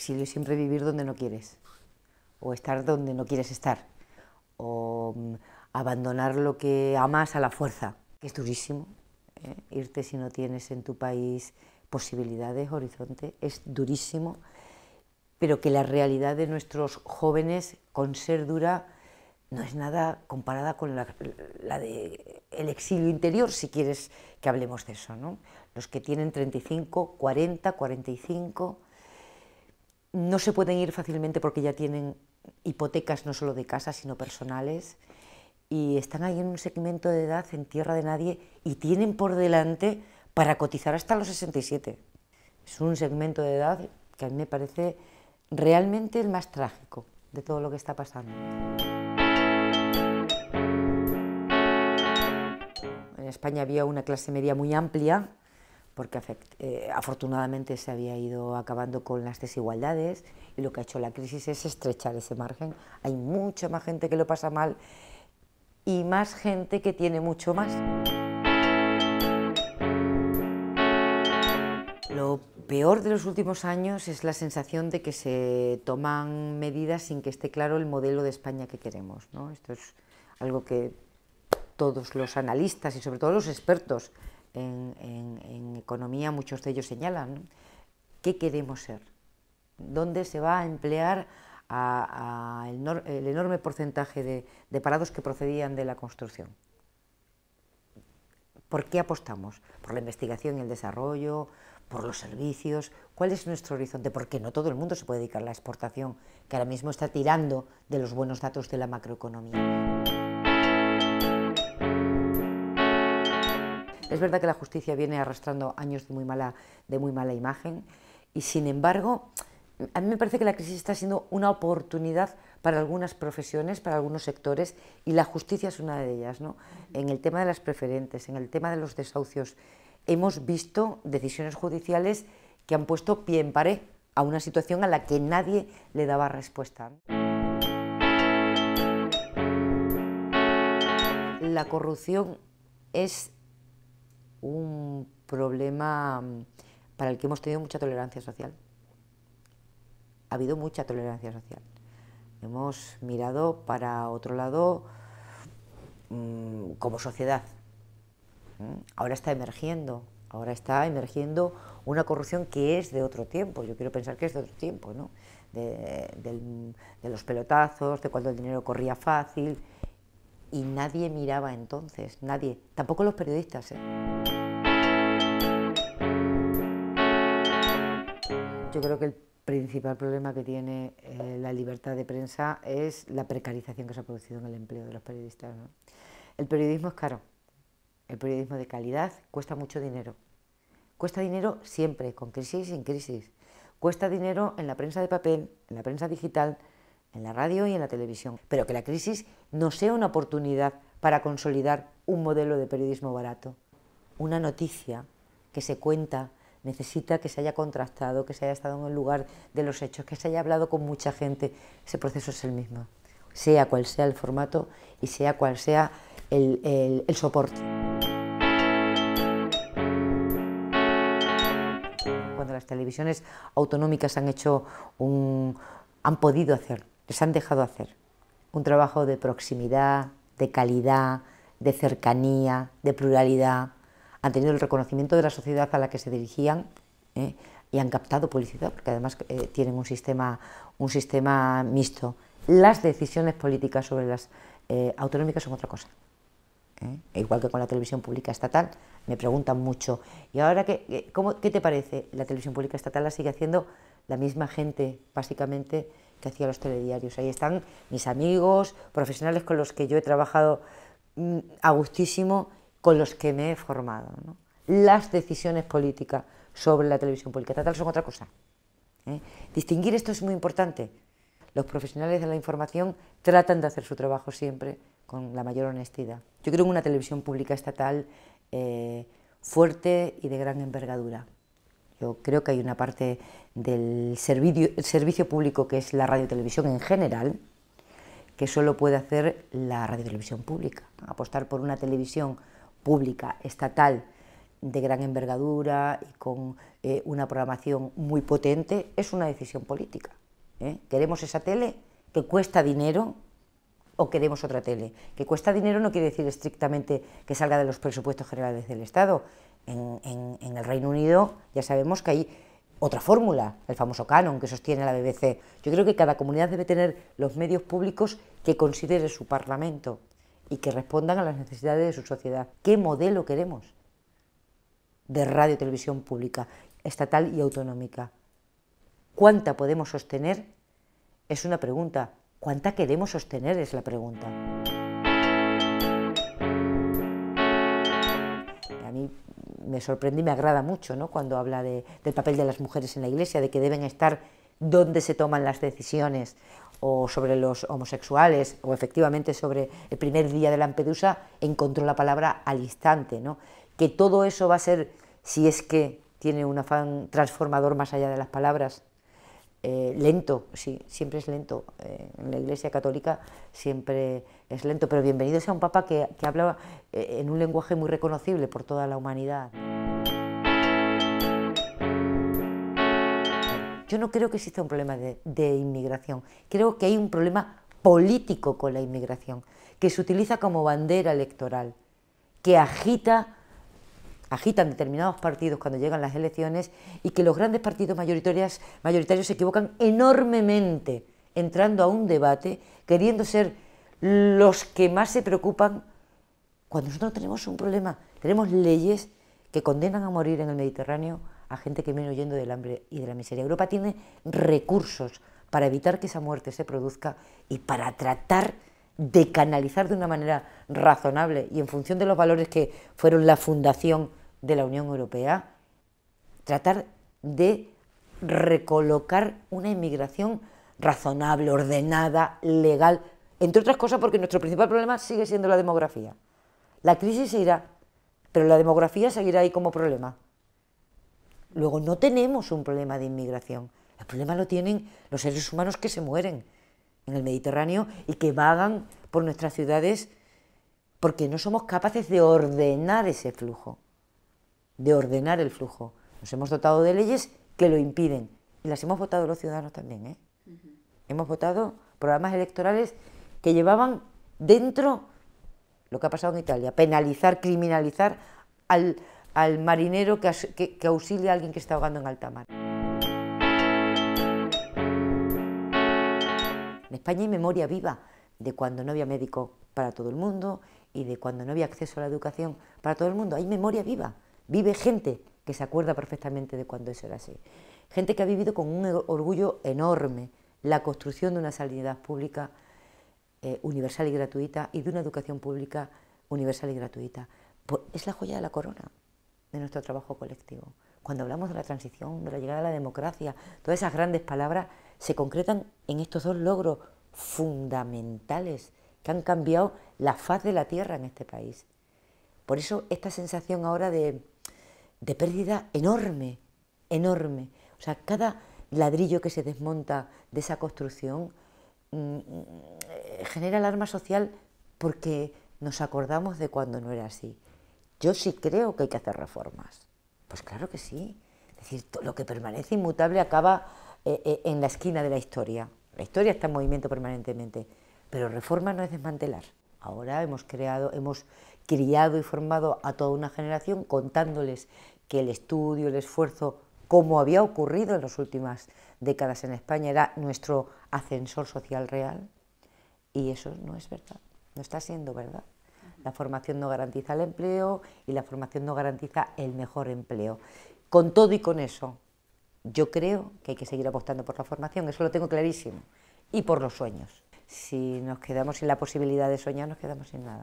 exilio es siempre vivir donde no quieres, o estar donde no quieres estar, o mm, abandonar lo que amas a la fuerza, es durísimo. ¿eh? Irte si no tienes en tu país posibilidades, horizonte, es durísimo, pero que la realidad de nuestros jóvenes, con ser dura, no es nada comparada con la, la de el exilio interior, si quieres que hablemos de eso. ¿no? Los que tienen 35, 40, 45 no se pueden ir fácilmente porque ya tienen hipotecas no solo de casa, sino personales, y están ahí en un segmento de edad, en tierra de nadie, y tienen por delante para cotizar hasta los 67. Es un segmento de edad que a mí me parece realmente el más trágico de todo lo que está pasando. En España había una clase media muy amplia porque eh, afortunadamente se había ido acabando con las desigualdades y lo que ha hecho la crisis es estrechar ese margen. Hay mucha más gente que lo pasa mal y más gente que tiene mucho más. Lo peor de los últimos años es la sensación de que se toman medidas sin que esté claro el modelo de España que queremos. ¿no? Esto es algo que todos los analistas y sobre todo los expertos en, economía muchos de ellos señalan, ¿qué queremos ser? ¿Dónde se va a emplear el, enorme porcentaje de, de parados que procedían de la construcción? ¿Por qué apostamos? ¿Por la investigación y el desarrollo? ¿Por los servicios? ¿Cuál es nuestro horizonte? Porque no todo el mundo se puede dedicar a la exportación, que ahora mismo está tirando de los buenos datos de la macroeconomía. Es verdad que la justicia viene arrastrando años de muy mala, de muy mala imagen y sin embargo, a mí me parece que la crisis está siendo una oportunidad para algunas profesiones, para algunos sectores, y la justicia es una de ellas. ¿no? En el tema de las preferentes, en el tema de los desahucios, hemos visto decisiones judiciales que han puesto pie en pared a una situación a la que nadie le daba respuesta. La corrupción es un problema mm, para el que hemos tenido mucha tolerancia social. Ha habido mucha tolerancia social. Hemos mirado para otro lado mm, como sociedad. Ahora está emergiendo, ahora está emergiendo una corrupción que es de otro tiempo. Yo quiero pensar que es de otro tiempo, ¿no? de los pelotazos, de cuando el dinero corría fácil, y nadie miraba entonces, nadie, tampoco los periodistas. ¿eh? Yo creo que el principal problema que tiene eh, la libertad de prensa es la precarización que se ha producido en el empleo de los periodistas. El periodismo es caro, el periodismo de calidad cuesta mucho dinero. Cuesta dinero siempre, con crisis y sin crisis. Cuesta dinero en la prensa de papel, en la prensa digital, en la radio y en la televisión, pero que la crisis no sea una oportunidad para consolidar un modelo de periodismo barato. Una noticia que se cuenta necesita que se haya contrastado, que se haya estado en el lugar de los hechos, que se haya hablado con mucha gente. Ese proceso es el mismo, sea cual sea el formato y sea cual sea el, soporte. Cuando las televisiones autonómicas han hecho un, han podido hacer se han dejado hacer. Un trabajo de proximidad, de calidad, de cercanía, de pluralidad. Han tenido el reconocimiento de la sociedad a la que se dirigían ¿eh? y han captado publicidad, porque además eh, tienen un sistema, un sistema mixto. Las decisiones políticas sobre las eh, autonómicas son otra cosa. E igual que con la televisión pública estatal, me preguntan mucho, ¿y ahora qué, qué te parece? La televisión pública estatal la sigue haciendo la misma gente, básicamente, que hacía los telediarios. Ahí están mis amigos, profesionales con los que yo he trabajado mm, a gustísimo, con los que me he formado. Las decisiones políticas sobre la televisión pública. estatal son otra cosa. ¿eh? Distinguir esto es muy importante. Los profesionales de la información tratan de hacer su trabajo siempre con la mayor honestidad. Yo creo en una televisión pública estatal eh, fuerte y de gran envergadura. Yo creo que hay una parte del servicio, público que es la radio televisión en general, que solo puede hacer la radio televisión pública. Apostar por una televisión pública, estatal, de gran envergadura y con eh, una programación muy potente, es una decisión política. ¿eh? ¿Queremos esa tele que cuesta dinero o queremos otra tele? Que cuesta dinero no quiere decir estrictamente que salga de los presupuestos generales del Estado, en, el Reino Unido ya sabemos que hay otra fórmula, el famoso canon que sostiene la BBC. Yo creo que cada comunidad debe tener los medios públicos que considere su parlamento y que respondan a las necesidades de su sociedad. ¿Qué modelo queremos de radio y televisión pública, estatal y autonómica? ¿Cuánta podemos sostener? Es una pregunta. ¿Cuánta queremos sostener? Es la pregunta. me sorprende y me agrada mucho ¿no? cuando habla del papel de las mujeres en la Iglesia, de que deben estar donde se toman las decisiones o sobre los homosexuales o efectivamente sobre el primer día de Lampedusa, encontró la palabra al instante. ¿no? Que todo eso va a ser, si es que tiene un afán transformador más allá de las palabras, eh, lento, sí, siempre es lento. Eh, en la Iglesia Católica siempre es lento, pero bienvenido sea un Papa que, que habla eh, en un lenguaje muy reconocible por toda la humanidad. Yo no creo que exista un problema de, de inmigración, creo que hay un problema político con la inmigración, que se utiliza como bandera electoral, que agita agitan determinados partidos cuando llegan las elecciones y que los grandes partidos mayoritarios, mayoritarios se equivocan enormemente entrando a un debate queriendo ser los que más se preocupan cuando nosotros tenemos un problema, tenemos leyes que condenan a morir en el Mediterráneo a gente que viene huyendo del hambre y de la miseria. Europa tiene recursos para evitar que esa muerte se produzca y para tratar de canalizar de una manera razonable y en función de los valores que fueron la fundación de la Unión Europea, tratar de recolocar una inmigración razonable, ordenada, legal, entre otras cosas porque nuestro principal problema sigue siendo la demografía. La crisis se irá, pero la demografía seguirá ahí como problema. Luego no tenemos un problema de inmigración, el problema lo tienen los seres humanos que se mueren en el Mediterráneo y que vagan por nuestras ciudades porque no somos capaces de ordenar ese flujo de ordenar el flujo. Nos hemos dotado de leyes que lo impiden. Y las hemos votado los ciudadanos también. ¿eh? Hemos votado programas electorales que llevaban dentro lo que ha pasado en Italia, penalizar, criminalizar al, marinero que, que, que auxilia a alguien que está ahogando en alta mar. En España hay memoria viva de cuando no había médico para todo el mundo y de cuando no había acceso a la educación para todo el mundo. Hay memoria viva. Vive gente que se acuerda perfectamente de cuando eso era así. Gente que ha vivido con un orgullo enorme la construcción de una sanidad pública eh, universal y gratuita y de una educación pública universal y gratuita. es la joya de la corona de nuestro trabajo colectivo. Cuando hablamos de la transición, de la llegada a la democracia, todas esas grandes palabras se concretan en estos dos logros fundamentales que han cambiado la faz de la tierra en este país. Por eso esta sensación ahora de, de pérdida enorme, enorme. O sea, cada ladrillo que se desmonta de esa construcción mm, eh, genera alarma social porque nos acordamos de cuando no era así. Yo sí creo que hay que hacer reformas. Pues claro que sí. Es decir, lo que permanece inmutable acaba eh, eh, en la esquina de la historia. La historia está en movimiento permanentemente, pero reforma no es desmantelar. Ahora hemos creado, hemos criado y formado a toda una generación contándoles que el estudio, el esfuerzo, como había ocurrido en las últimas décadas en España, era nuestro ascensor social real. Y eso no es verdad, no está siendo verdad. La formación no garantiza el empleo y la formación no garantiza el mejor empleo. Con todo y con eso, yo creo que hay que seguir apostando por la formación, eso lo tengo clarísimo, y por los sueños. Si nos quedamos sin la posibilidad de soñar, nos quedamos sin nada.